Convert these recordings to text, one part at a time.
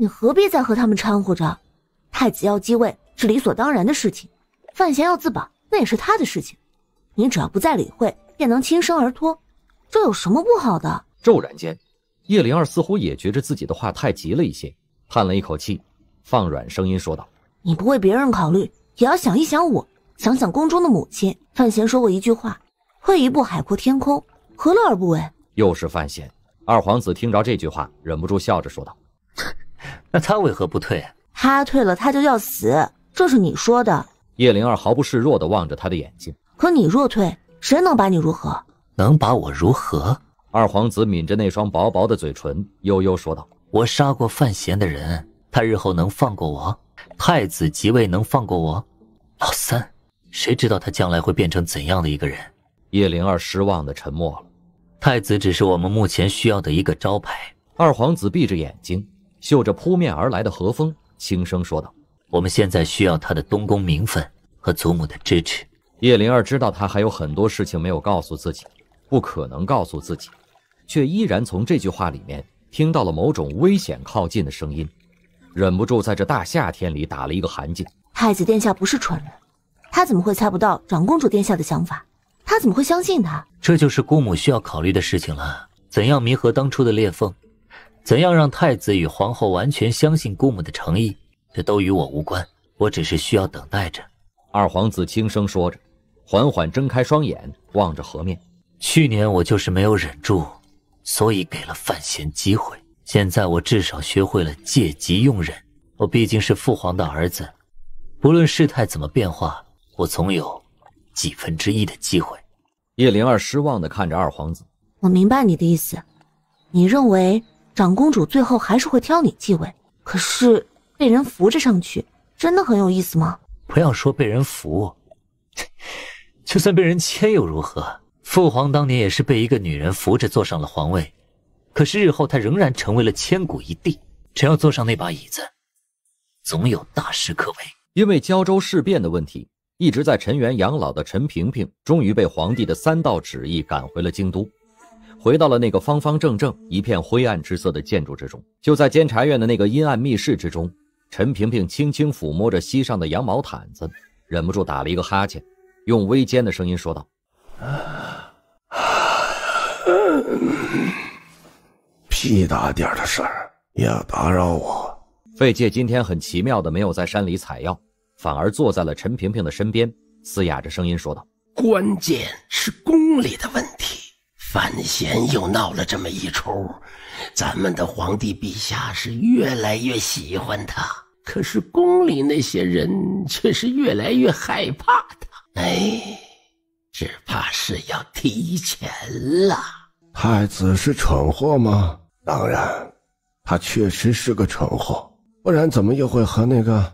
你何必再和他们掺和着？太子要继位是理所当然的事情，范闲要自保那也是他的事情。你只要不再理会，便能轻生而脱，这有什么不好的？骤然间，叶灵儿似乎也觉着自己的话太急了一些，叹了一口气，放软声音说道：“你不为别人考虑，也要想一想我，想想宫中的母亲。”范闲说过一句话：“退一步海阔天空，何乐而不为？”又是范闲，二皇子听着这句话，忍不住笑着说道。那他为何不退？他退了，他就要死，这是你说的。叶灵儿毫不示弱地望着他的眼睛。可你若退，谁能把你如何？能把我如何？二皇子抿着那双薄薄的嘴唇，悠悠说道：“我杀过范闲的人，他日后能放过我？太子即位能放过我？老三，谁知道他将来会变成怎样的一个人？”叶灵儿失望地沉默了。太子只是我们目前需要的一个招牌。二皇子闭着眼睛。嗅着扑面而来的和风，轻声说道：“我们现在需要他的东宫名分和祖母的支持。”叶灵儿知道他还有很多事情没有告诉自己，不可能告诉自己，却依然从这句话里面听到了某种危险靠近的声音，忍不住在这大夏天里打了一个寒噤。太子殿下不是蠢人，他怎么会猜不到长公主殿下的想法？他怎么会相信他？这就是姑母需要考虑的事情了，怎样弥合当初的裂缝？怎样让太子与皇后完全相信姑母的诚意？这都与我无关。我只是需要等待着。二皇子轻声说着，缓缓睁开双眼，望着河面。去年我就是没有忍住，所以给了范闲机会。现在我至少学会了借机用人。我毕竟是父皇的儿子，不论事态怎么变化，我总有几分之一的机会。叶灵儿失望地看着二皇子。我明白你的意思。你认为？长公主最后还是会挑你继位，可是被人扶着上去，真的很有意思吗？不要说被人扶，就算被人牵又如何？父皇当年也是被一个女人扶着坐上了皇位，可是日后他仍然成为了千古一帝。只要坐上那把椅子，总有大事可为。因为胶州事变的问题，一直在陈元养老的陈萍萍，终于被皇帝的三道旨意赶回了京都。回到了那个方方正正、一片灰暗之色的建筑之中，就在监察院的那个阴暗密室之中，陈萍萍轻轻抚摸着膝上的羊毛毯子，忍不住打了一个哈欠，用微尖的声音说道：“屁大点的事儿，也打扰我。”费介今天很奇妙的没有在山里采药，反而坐在了陈萍萍的身边，嘶哑着声音说道：“关键是宫里的问。”范闲又闹了这么一出，咱们的皇帝陛下是越来越喜欢他，可是宫里那些人却是越来越害怕他。哎，只怕是要提前了。太子是蠢货吗？当然，他确实是个蠢货，不然怎么又会和那个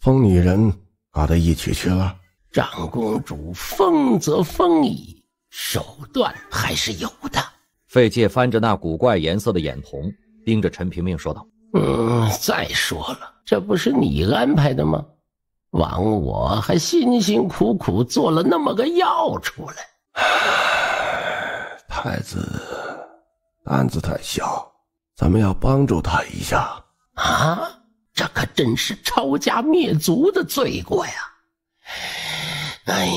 疯女人搞到一起去了？长公主疯则疯矣。手段还是有的。费介翻着那古怪颜色的眼瞳，盯着陈萍萍说道：“嗯，再说了，这不是你安排的吗？枉我还辛辛苦苦做了那么个药出来。太子胆子太小，咱们要帮助他一下啊！这可真是抄家灭族的罪过呀！哎。”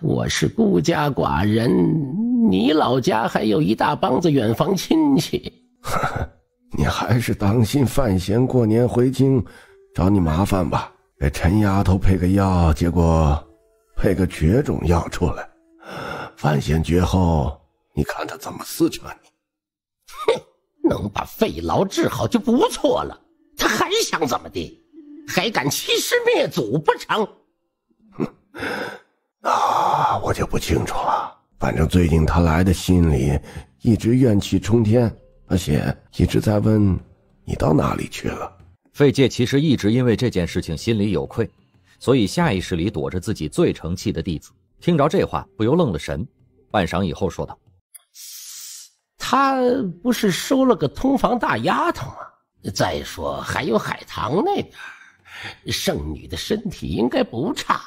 我是孤家寡人，你老家还有一大帮子远房亲戚。你还是当心范闲过年回京，找你麻烦吧。给陈丫头配个药，结果配个绝种药出来。范闲绝后，你看他怎么撕扯你？哼，能把肺痨治好就不错了，他还想怎么的？还敢欺师灭祖不成？哼！啊！我就不清楚了，反正最近他来的心里一直怨气冲天，而且一直在问你到哪里去了。费介其实一直因为这件事情心里有愧，所以下意识里躲着自己最成器的弟子。听着这话，不由愣了神，半晌以后说道：“他不是收了个通房大丫头吗？再说还有海棠那边，圣女的身体应该不差。”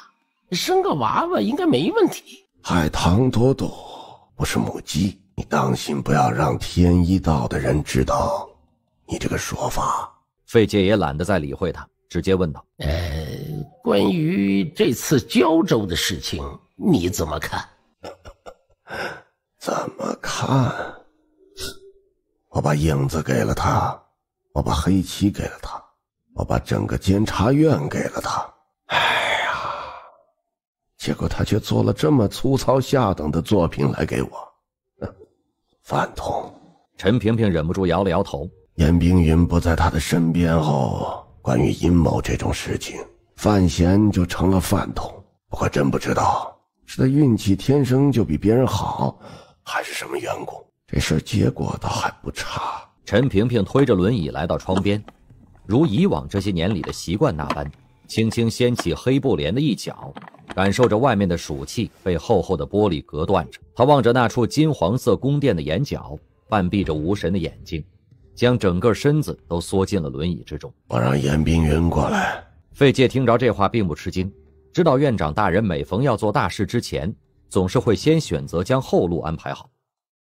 生个娃娃应该没问题。海棠朵朵，不是母鸡，你当心不要让天一道的人知道。你这个说法，费介也懒得再理会他，直接问道：“呃，关于这次胶州的事情，你怎么看？怎么看？我把影子给了他，我把黑旗给了他，我把整个监察院给了他。”结果他却做了这么粗糙下等的作品来给我，饭桶！陈萍萍忍不住摇了摇头。颜冰云不在他的身边后，关于阴谋这种事情，范闲就成了饭桶。我真不知道是他运气天生就比别人好，还是什么缘故。这事结果倒还不差。陈萍萍推着轮椅来到窗边，如以往这些年里的习惯那般，轻轻掀起黑布帘的一角。感受着外面的暑气被厚厚的玻璃隔断着，他望着那处金黄色宫殿的眼角，半闭着无神的眼睛，将整个身子都缩进了轮椅之中。我让严冰云过来。费介听着这话并不吃惊，知道院长大人每逢要做大事之前，总是会先选择将后路安排好，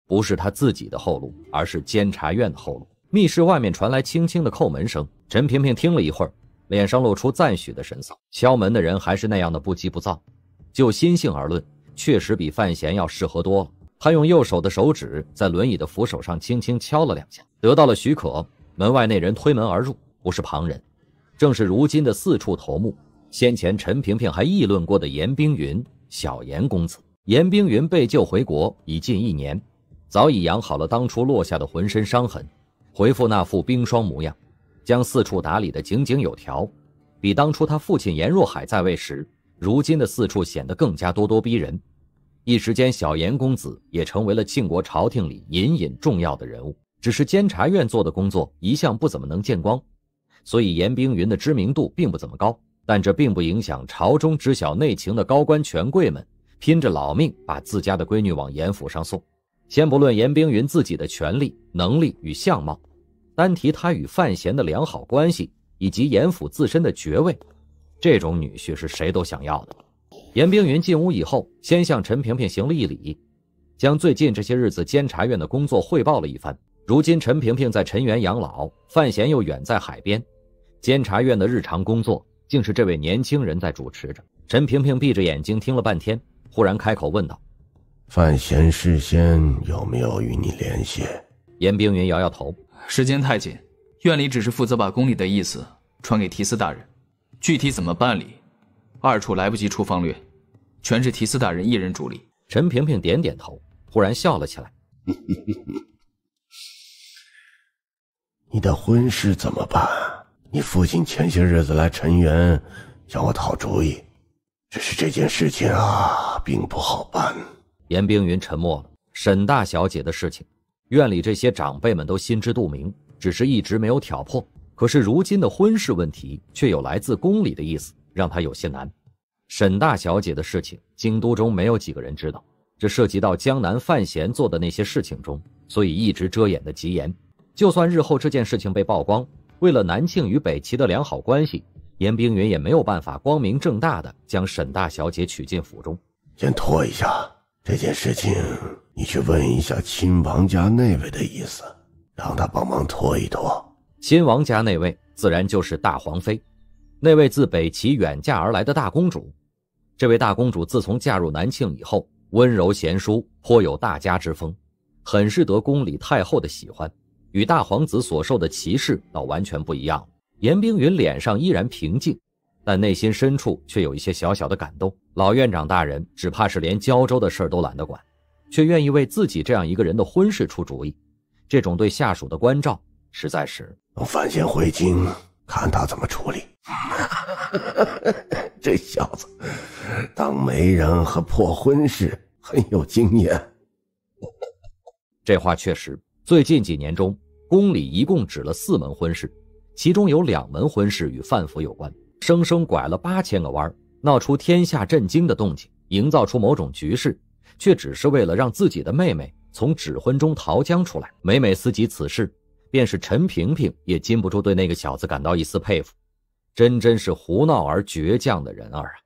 不是他自己的后路，而是监察院的后路。密室外面传来轻轻的叩门声，陈萍萍听了一会儿。脸上露出赞许的神色。敲门的人还是那样的不急不躁，就心性而论，确实比范闲要适合多了。他用右手的手指在轮椅的扶手上轻轻敲了两下，得到了许可。门外那人推门而入，不是旁人，正是如今的四处头目。先前陈萍萍还议论过的严冰云，小严公子。严冰云被救回国已近一年，早已养好了当初落下的浑身伤痕，回复那副冰霜模样。将四处打理得井井有条，比当初他父亲严若海在位时，如今的四处显得更加咄咄逼人。一时间，小严公子也成为了庆国朝廷里隐隐重要的人物。只是监察院做的工作一向不怎么能见光，所以严冰云的知名度并不怎么高。但这并不影响朝中知晓内情的高官权贵们，拼着老命把自家的闺女往严府上送。先不论严冰云自己的权力、能力与相貌。单提他与范闲的良好关系，以及严府自身的爵位，这种女婿是谁都想要的。严冰云进屋以后，先向陈萍萍行了一礼，将最近这些日子监察院的工作汇报了一番。如今陈萍萍在陈园养老，范闲又远在海边，监察院的日常工作竟是这位年轻人在主持着。陈萍萍闭着眼睛听了半天，忽然开口问道：“范闲事先有没有与你联系？”严冰云摇摇头。时间太紧，院里只是负责把宫里的意思传给提斯大人，具体怎么办理，二处来不及出方略，全是提斯大人一人主理。陈萍萍点点头，忽然笑了起来。你的婚事怎么办？你父亲前些日子来陈园，向我讨主意，只是这件事情啊，并不好办。严冰云沉默了。沈大小姐的事情。院里这些长辈们都心知肚明，只是一直没有挑破。可是如今的婚事问题，却有来自宫里的意思，让他有些难。沈大小姐的事情，京都中没有几个人知道，这涉及到江南范闲做的那些事情中，所以一直遮掩的极严。就算日后这件事情被曝光，为了南庆与北齐的良好关系，严冰云也没有办法光明正大的将沈大小姐娶进府中。先拖一下这件事情。你去问一下亲王家那位的意思，让他帮忙拖一拖。亲王家那位自然就是大皇妃，那位自北齐远嫁而来的大公主。这位大公主自从嫁入南庆以后，温柔贤淑，颇有大家之风，很是得宫里太后的喜欢。与大皇子所受的歧视倒完全不一样严冰云脸上依然平静，但内心深处却有一些小小的感动。老院长大人只怕是连胶州的事儿都懒得管。却愿意为自己这样一个人的婚事出主意，这种对下属的关照实在是。范闲回京，看他怎么处理。这小子当媒人和破婚事很有经验。这话确实。最近几年中，宫里一共指了四门婚事，其中有两门婚事与范府有关，生生拐了八千个弯，闹出天下震惊的动静，营造出某种局势。却只是为了让自己的妹妹从指婚中逃江出来。每每思及此事，便是陈萍萍也禁不住对那个小子感到一丝佩服，真真是胡闹而倔强的人儿啊。